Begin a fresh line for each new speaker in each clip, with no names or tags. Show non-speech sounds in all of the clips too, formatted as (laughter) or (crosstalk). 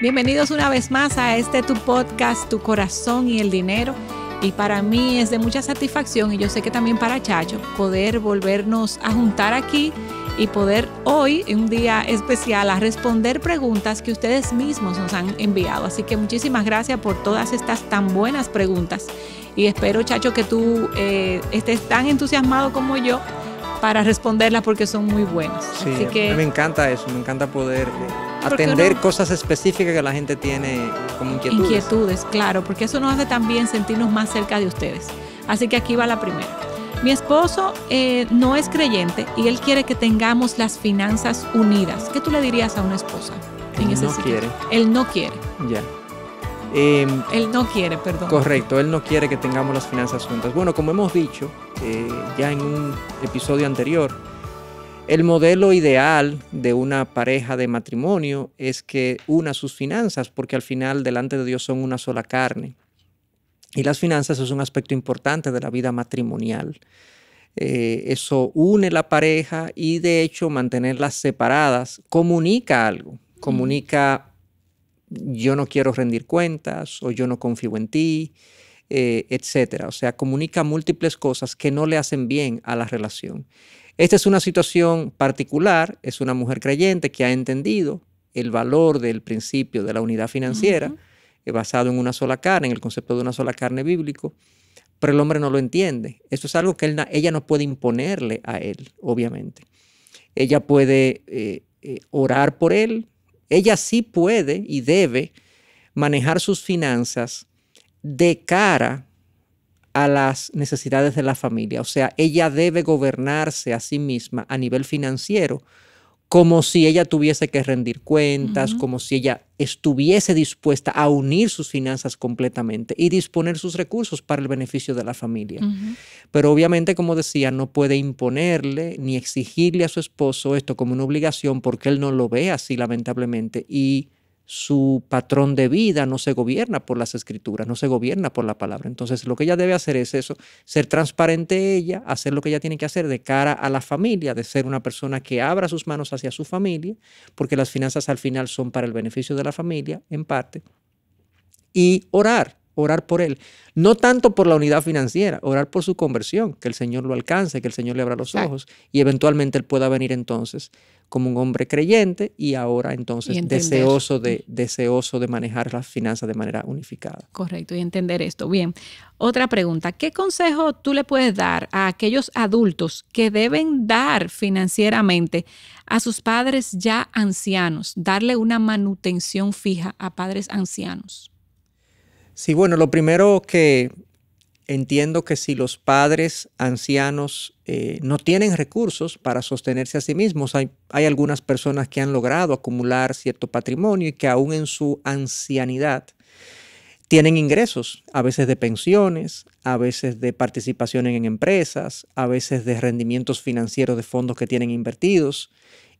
Bienvenidos una vez más a este tu podcast, Tu Corazón y el Dinero. Y para mí es de mucha satisfacción y yo sé que también para Chacho poder volvernos a juntar aquí y poder hoy, en un día especial, a responder preguntas que ustedes mismos nos han enviado. Así que muchísimas gracias por todas estas tan buenas preguntas y espero, Chacho, que tú eh, estés tan entusiasmado como yo para responderlas porque son muy buenas. Sí, me
encanta eso, me encanta poder eh, atender cosas específicas que la gente tiene como inquietudes.
Inquietudes, claro, porque eso nos hace también sentirnos más cerca de ustedes. Así que aquí va la primera. Mi esposo eh, no es creyente y él quiere que tengamos las finanzas unidas. ¿Qué tú le dirías a una esposa
en él no Quiere.
Él no quiere.
Ya. Em,
él no quiere, perdón. Correcto,
él no quiere que tengamos las finanzas juntas. Bueno, como hemos dicho eh, ya en un episodio anterior, el modelo ideal de una pareja de matrimonio es que una sus finanzas, porque al final delante de Dios son una sola carne. Y las finanzas es un aspecto importante de la vida matrimonial. Eh, eso une la pareja y de hecho mantenerlas separadas comunica algo, comunica yo no quiero rendir cuentas o yo no confío en ti, eh, etcétera. O sea, comunica múltiples cosas que no le hacen bien a la relación. Esta es una situación particular, es una mujer creyente que ha entendido el valor del principio de la unidad financiera, eh, basado en una sola carne, en el concepto de una sola carne bíblico, pero el hombre no lo entiende. Esto es algo que ella no puede imponerle a él, obviamente. Ella puede eh, orar por él, ella sí puede y debe manejar sus finanzas de cara a las necesidades de la familia. O sea, ella debe gobernarse a sí misma a nivel financiero como si ella tuviese que rendir cuentas, como si ella estuviese dispuesta a unir sus finanzas completamente y disponer sus recursos para el beneficio de la familia. Pero obviamente, como decía, no puede imponerle ni exigirle a su esposo esto como una obligación porque él no lo ve así, lamentablemente, y su patrón de vida no se gobierna por las escrituras, no se gobierna por la palabra. Entonces lo que ella debe hacer es eso, ser transparente ella, hacer lo que ella tiene que hacer de cara a la familia, de ser una persona que abra sus manos hacia su familia, porque las finanzas al final son para el beneficio de la familia en parte, y orar orar por él. No tanto por la unidad financiera, orar por su conversión, que el Señor lo alcance, que el Señor le abra los ojos y eventualmente él pueda venir entonces como un hombre creyente y ahora entonces deseoso, de, deseoso de manejar las finanzas de manera unificada.
Correcto, y entender esto. Bien, otra pregunta, ¿qué consejo tú le puedes dar a aquellos adultos que deben dar financieramente a sus padres ya ancianos, darle una manutención fija a padres ancianos?
Sí, bueno, lo primero que entiendo que si los padres ancianos eh, no tienen recursos para sostenerse a sí mismos, hay, algunas personas que han logrado acumular cierto patrimonio y que aún en su ancianidad tienen ingresos, a veces de pensiones, a veces de participación en empresas, a veces de rendimientos financieros de fondos que tienen invertidos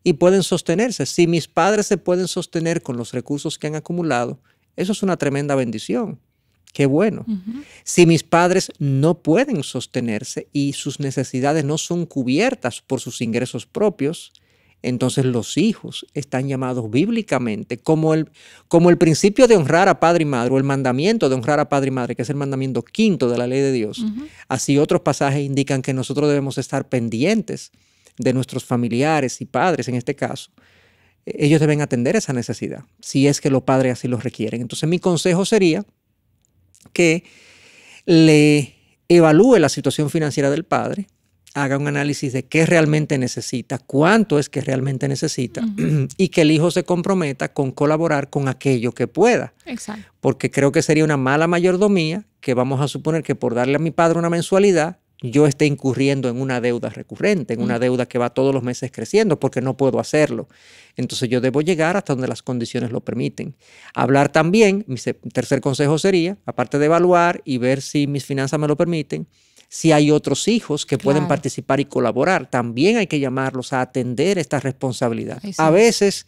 y pueden sostenerse. Si mis padres se pueden sostener con los recursos que han acumulado, eso es una tremenda bendición. Qué bueno. Si mis padres no pueden sostenerse y sus necesidades no son cubiertas por sus ingresos propios, entonces los hijos están llamados bíblicamente, como el, como el principio de honrar a padre y madre, o el mandamiento de honrar a padre y madre, que es el mandamiento quinto de la ley de Dios. Así otros pasajes indican que nosotros debemos estar pendientes de nuestros familiares y padres, en este caso, ellos deben atender esa necesidad, si es que los padres así los requieren. Entonces mi consejo sería que le evalúe la situación financiera del padre, haga un análisis de qué realmente necesita, cuánto es que realmente necesita (clears throat) y que el hijo se comprometa con colaborar con aquello que pueda. Exacto. Porque creo que sería una mala mayordomía que vamos a suponer que por darle a mi padre una mensualidad, yo esté incurriendo en una deuda recurrente, en una mm. deuda que va todos los meses creciendo porque no puedo hacerlo. Entonces yo debo llegar hasta donde las condiciones lo permiten. Hablar también, mi tercer consejo sería, aparte de evaluar y ver si mis finanzas me lo permiten, si hay otros hijos que pueden participar y colaborar, también hay que llamarlos a atender esta responsabilidad. A veces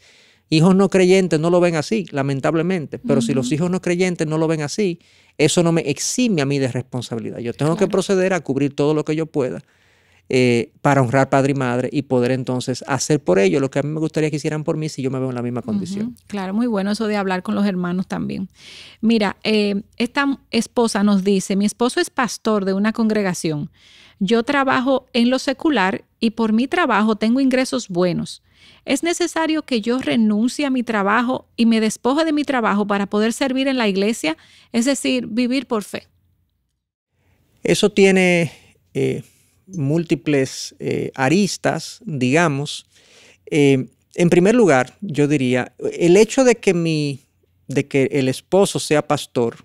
Hijos no creyentes no lo ven así, lamentablemente, pero si los hijos no creyentes no lo ven así, eso no me exime a mí de responsabilidad. Yo tengo que proceder a cubrir todo lo que yo pueda eh, para honrar padre y madre y poder entonces hacer por ellos lo que a mí me gustaría que hicieran por mí si yo me veo en la misma condición.
Claro, muy bueno eso de hablar con los hermanos también. Mira, eh, esta esposa nos dice, mi esposo es pastor de una congregación. Yo trabajo en lo secular y por mi trabajo tengo ingresos buenos. ¿Es necesario que yo renuncie a mi trabajo y me despoje de mi trabajo para poder servir en la iglesia? Es decir, vivir por fe.
Eso tiene eh, múltiples eh, aristas, digamos. Eh, en primer lugar, yo diría, el hecho de que, mi, de que el esposo sea pastor,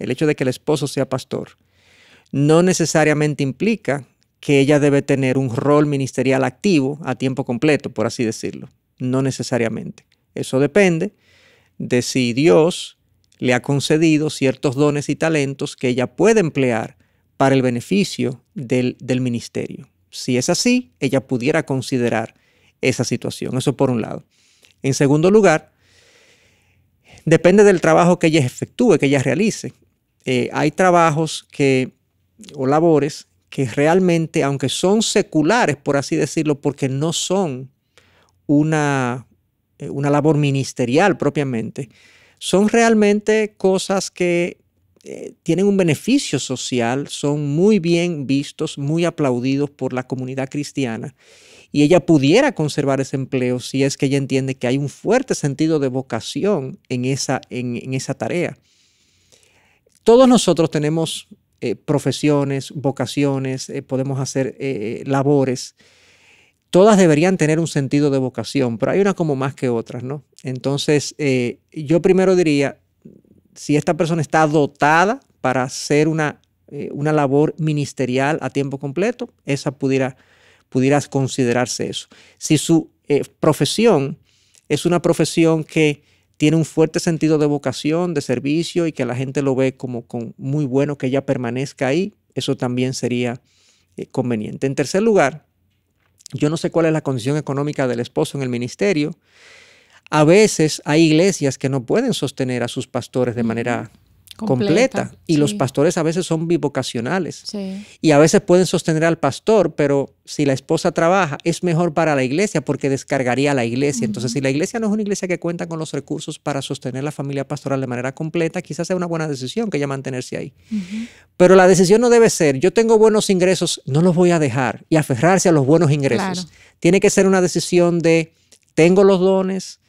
el hecho de que el esposo sea pastor, no necesariamente implica que ella debe tener un rol ministerial activo a tiempo completo, por así decirlo. No necesariamente. Eso depende de si Dios le ha concedido ciertos dones y talentos que ella puede emplear para el beneficio del, ministerio. Si es así, ella pudiera considerar esa situación. Eso por un lado. En segundo lugar, depende del trabajo que ella efectúe, que ella realice. Eh, hay trabajos que, o labores que realmente, aunque son seculares, por así decirlo, porque no son una, eh, una labor ministerial propiamente, son realmente cosas que eh, tienen un beneficio social, son muy bien vistos, muy aplaudidos por la comunidad cristiana. Y ella pudiera conservar ese empleo si es que ella entiende que hay un fuerte sentido de vocación en esa, en esa tarea. Todos nosotros tenemos eh, profesiones, vocaciones, eh, podemos hacer eh, labores. Todas deberían tener un sentido de vocación, pero hay unas como más que otras, ¿no? Entonces, yo primero diría, si esta persona está dotada para hacer una, una labor ministerial a tiempo completo, esa pudiera, pudiera considerarse eso. Si su profesión es una profesión que tiene un fuerte sentido de vocación, de servicio y que la gente lo ve como muy bueno que ella permanezca ahí, eso también sería eh, conveniente. En tercer lugar, yo no sé cuál es la condición económica del esposo en el ministerio. A veces hay iglesias que no pueden sostener a sus pastores de manera
completa. Y los pastores
a veces son bivocacionales. Y a veces pueden sostener al pastor, pero si la esposa trabaja, es mejor para la iglesia porque descargaría a la iglesia. Entonces, si la iglesia no es una iglesia que cuenta con los recursos para sostener la familia pastoral de manera completa, quizás sea una buena decisión que ella mantenerse ahí. Pero la decisión no debe ser, yo tengo buenos ingresos, no los voy a dejar y aferrarse a los buenos ingresos. Tiene que ser una decisión de, tengo los dones,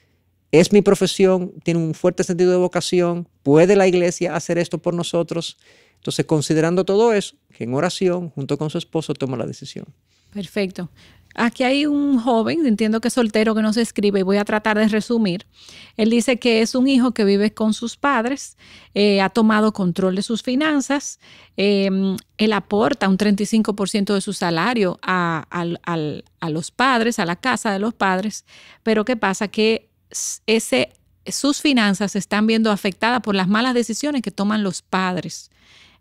es mi profesión, tiene un fuerte sentido de vocación, puede la iglesia hacer esto por nosotros. Entonces, considerando todo eso, que en oración, junto con su esposo, toma la decisión.
Perfecto. Aquí hay un joven, entiendo que es soltero, que no se escribe y voy a tratar de resumir. Él dice que es un hijo que vive con sus padres, eh, ha tomado control de sus finanzas, em, él aporta un 35% de su salario a, a los padres, a la casa de los padres, pero ¿qué pasa? Que ese, sus finanzas se están viendo afectadas por las malas decisiones que toman los padres.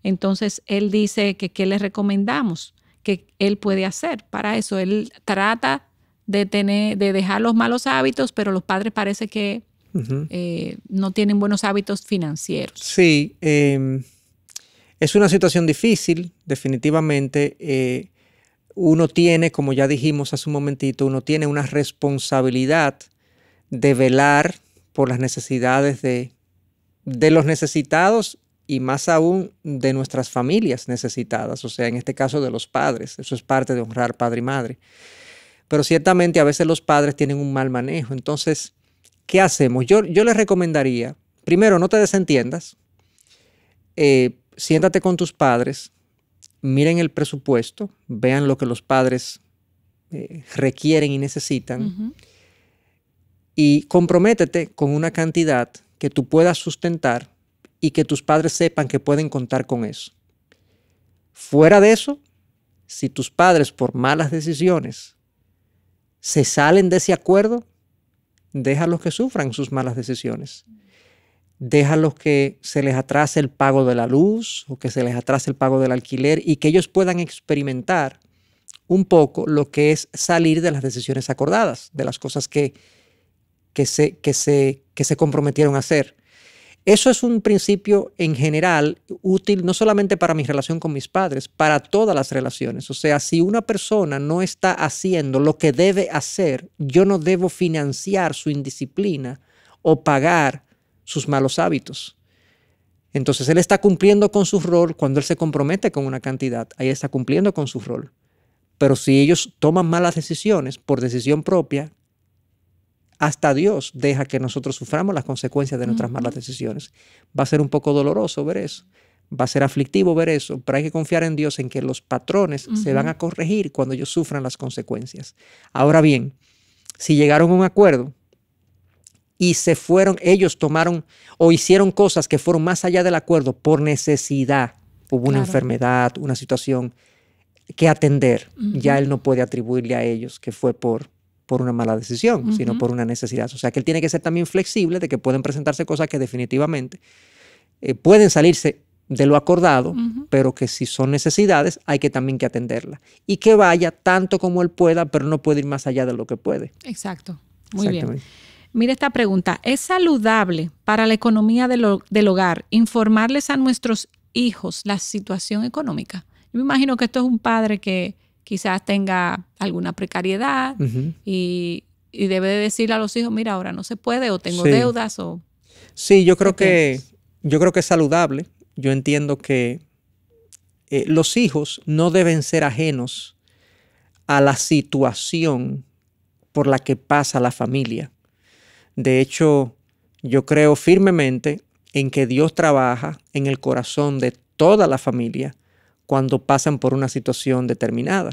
Entonces, él dice que qué le recomendamos que él puede hacer. Para eso, él trata de, tener, de dejar los malos hábitos, pero los padres parece que eh, no tienen buenos hábitos financieros.
Sí, em, es una situación difícil, definitivamente. Eh, uno tiene, como ya dijimos hace un momentito, uno tiene una responsabilidad de velar por las necesidades de, de los necesitados y más aún de nuestras familias necesitadas, o sea, en este caso de los padres. Eso es parte de honrar padre y madre. Pero ciertamente a veces los padres tienen un mal manejo. Entonces, ¿qué hacemos? Yo, yo les recomendaría, primero, no te desentiendas, eh, siéntate con tus padres, miren el presupuesto, vean lo que los padres eh, requieren y necesitan y comprométete con una cantidad que tú puedas sustentar y que tus padres sepan que pueden contar con eso. Fuera de eso, si tus padres por malas decisiones se salen de ese acuerdo, déjalos que sufran sus malas decisiones. Déjalos que se les atrase el pago de la luz o que se les atrase el pago del alquiler y que ellos puedan experimentar un poco lo que es salir de las decisiones acordadas, de las cosas que que se, que se, se comprometieron a hacer. Eso es un principio en general útil no solamente para mi relación con mis padres, para todas las relaciones. O sea, si una persona no está haciendo lo que debe hacer, yo no debo financiar su indisciplina o pagar sus malos hábitos. Entonces él está cumpliendo con su rol cuando él se compromete con una cantidad. Ahí está cumpliendo con su rol. Pero si ellos toman malas decisiones por decisión propia, hasta Dios deja que nosotros suframos las consecuencias de nuestras malas decisiones. Va a ser un poco doloroso ver eso, va a ser aflictivo ver eso, pero hay que confiar en Dios en que los patrones se van a corregir cuando ellos sufran las consecuencias. Ahora bien, si llegaron a un acuerdo y se fueron, ellos tomaron o hicieron cosas que fueron más allá del acuerdo por necesidad, hubo una enfermedad, una situación que atender, ya él no puede atribuirle a ellos que fue por por una mala decisión, sino por una necesidad. O sea que él tiene que ser también flexible de que pueden presentarse cosas que definitivamente eh, pueden salirse de lo acordado, pero que si son necesidades hay que también que atenderlas. Y que vaya tanto como él pueda, pero no puede ir más allá de lo que puede.
Exacto. Muy bien. Mira esta pregunta. ¿Es saludable para la economía del hogar informarles a nuestros hijos la situación económica? Yo me imagino que esto es un padre que quizás tenga alguna precariedad y, debe decirle a los hijos, mira, ahora no se puede o tengo deudas o... Sí, yo creo que,
yo creo que es saludable. Yo entiendo que eh, los hijos no deben ser ajenos a la situación por la que pasa la familia. De hecho, yo creo firmemente en que Dios trabaja en el corazón de toda la familia cuando pasan por una situación determinada.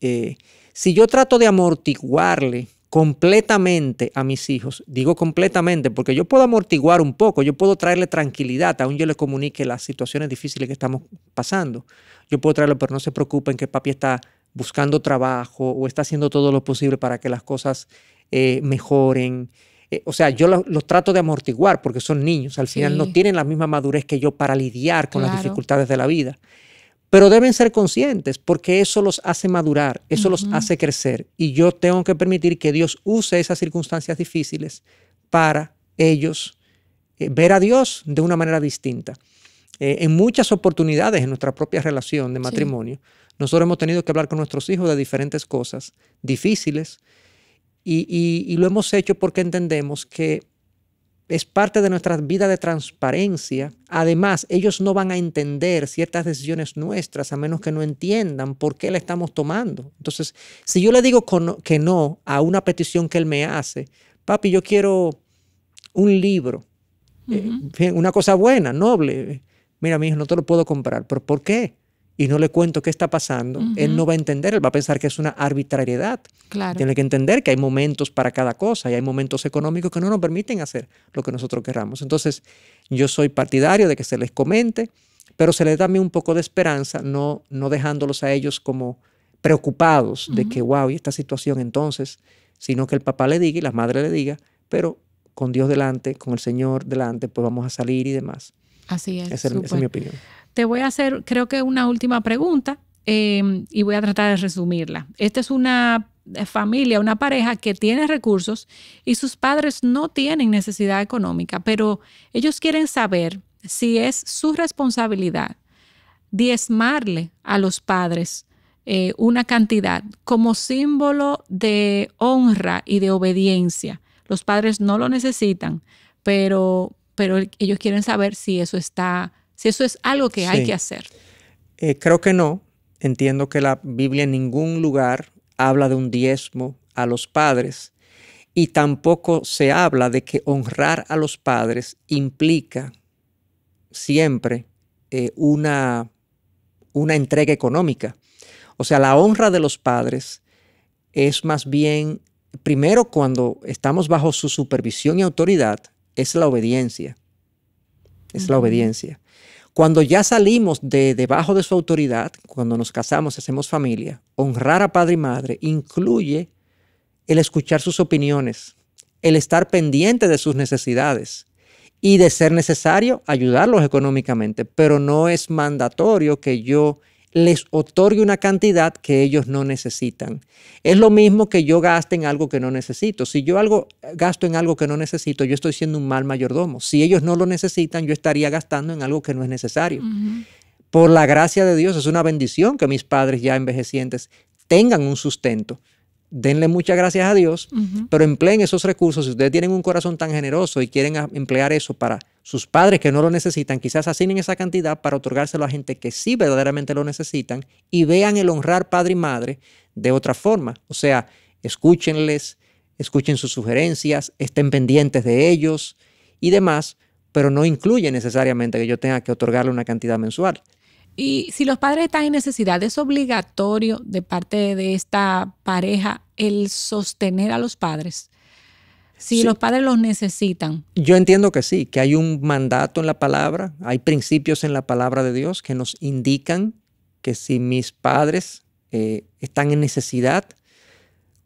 Eh, si yo trato de amortiguarle completamente a mis hijos, digo completamente porque yo puedo amortiguar un poco, yo puedo traerle tranquilidad, aún yo le comunique las situaciones difíciles que estamos pasando, yo puedo traerlo, pero no se preocupen que papi está buscando trabajo o está haciendo todo lo posible para que las cosas eh, mejoren. Eh, o sea, yo los trato de amortiguar porque son niños, al final no tienen la misma madurez que yo para lidiar con las dificultades de la vida. Pero deben ser conscientes porque eso los hace madurar, eso los hace crecer. Y yo tengo que permitir que Dios use esas circunstancias difíciles para ellos eh, ver a Dios de una manera distinta. Eh, en muchas oportunidades en nuestra propia relación de matrimonio, nosotros hemos tenido que hablar con nuestros hijos de diferentes cosas difíciles y lo hemos hecho porque entendemos que es parte de nuestra vida de transparencia. Además, ellos no van a entender ciertas decisiones nuestras a menos que no entiendan por qué la estamos tomando. Entonces, si yo le digo que no a una petición que él me hace, papi, yo quiero un libro, eh, una cosa buena, noble. Mira, mi hijo, no te lo puedo comprar. ¿Pero por qué? y no le cuento qué está pasando, él no va a entender, él va a pensar que es una arbitrariedad. Tiene que entender que hay momentos para cada cosa y hay momentos económicos que no nos permiten hacer lo que nosotros querramos. Entonces, yo soy partidario de que se les comente, pero se les da también un poco de esperanza, no, no dejándolos a ellos como preocupados de que, wow, y esta situación entonces, sino que el papá le diga y la madre le diga, pero con Dios delante, con el Señor delante, pues vamos a salir y demás.
Así es, esa es mi opinión te voy a hacer, creo que una última pregunta eh, y voy a tratar de resumirla. Esta es una familia, una pareja que tiene recursos y sus padres no tienen necesidad económica, pero ellos quieren saber si es su responsabilidad diezmarle a los padres eh, una cantidad como símbolo de honra y de obediencia. Los padres no lo necesitan, pero, pero ellos quieren saber si eso está si eso es algo que hay que hacer.
Eh, creo que no. Entiendo que la Biblia en ningún lugar habla de un diezmo a los padres y tampoco se habla de que honrar a los padres implica siempre eh, una, una entrega económica. O sea, la honra de los padres es más bien, primero cuando estamos bajo su supervisión y autoridad, es la obediencia. Es la obediencia. Cuando ya salimos de debajo de su autoridad, cuando nos casamos, hacemos familia, honrar a padre y madre incluye el escuchar sus opiniones, el estar pendiente de sus necesidades y de ser necesario ayudarlos económicamente, pero no es mandatorio que yo les otorgue una cantidad que ellos no necesitan. Es lo mismo que yo gaste en algo que no necesito. Si yo algo, gasto en algo que no necesito, yo estoy siendo un mal mayordomo. Si ellos no lo necesitan, yo estaría gastando en algo que no es necesario. Por la gracia de Dios, es una bendición que mis padres ya envejecientes tengan un sustento denle muchas gracias a Dios, pero empleen esos recursos. Si ustedes tienen un corazón tan generoso y quieren emplear eso para sus padres que no lo necesitan, quizás asignen esa cantidad para otorgárselo a gente que sí verdaderamente lo necesitan y vean el honrar padre y madre de otra forma. O sea, escúchenles, escuchen sus sugerencias, estén pendientes de ellos y demás, pero no incluye necesariamente que yo tenga que otorgarle una cantidad mensual.
Y si los padres están en necesidad, es obligatorio de parte de esta pareja el sostener a los padres. Si los padres los necesitan.
Yo entiendo que sí, que hay un mandato en la palabra, hay principios en la palabra de Dios que nos indican que si mis padres eh, están en necesidad,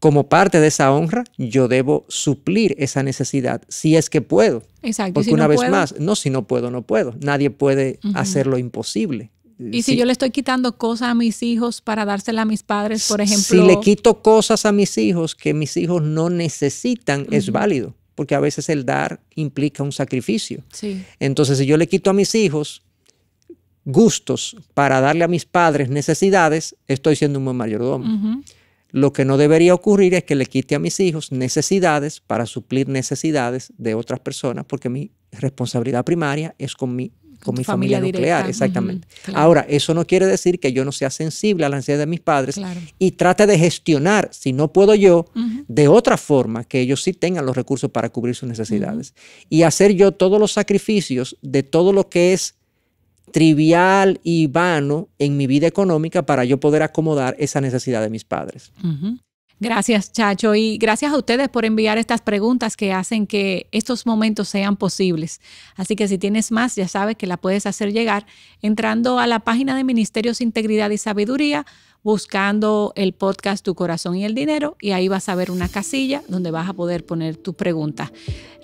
como parte de esa honra, yo debo suplir esa necesidad, si es que puedo.
Exacto. Porque una vez más,
no, si no puedo, no puedo. Nadie puede hacer lo imposible.
Y si yo le estoy quitando cosas a mis hijos para dárselas a mis padres, por ejemplo. Si le
quito cosas a mis hijos que mis hijos no necesitan, es válido, porque a veces el dar implica un sacrificio. Entonces, si yo le quito a mis hijos gustos para darle a mis padres necesidades, estoy siendo un buen mayordomo. Lo que no debería ocurrir es que le quite a mis hijos necesidades para suplir necesidades de otras personas, porque mi responsabilidad primaria es con mi con mi familia, nuclear, exactamente. Ahora, eso no quiere decir que yo no sea sensible a la ansiedad de mis padres y trate de gestionar, si no puedo yo, de otra forma que ellos sí tengan los recursos para cubrir sus necesidades. Y hacer yo todos los sacrificios de todo lo que es trivial y vano en mi vida económica para yo poder acomodar esa necesidad de mis padres.
Gracias, Chacho, y gracias a ustedes por enviar estas preguntas que hacen que estos momentos sean posibles. Así que si tienes más, ya sabes que la puedes hacer llegar entrando a la página de Ministerios Integridad y Sabiduría, buscando el podcast Tu Corazón y el Dinero, y ahí vas a ver una casilla donde vas a poder poner tu pregunta.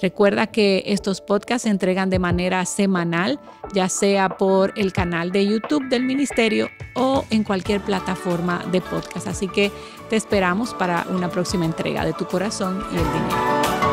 Recuerda que estos podcasts se entregan de manera semanal, ya sea por el canal de YouTube del Ministerio o en cualquier plataforma de podcast. Así que te esperamos para una próxima entrega de tu corazón y el dinero.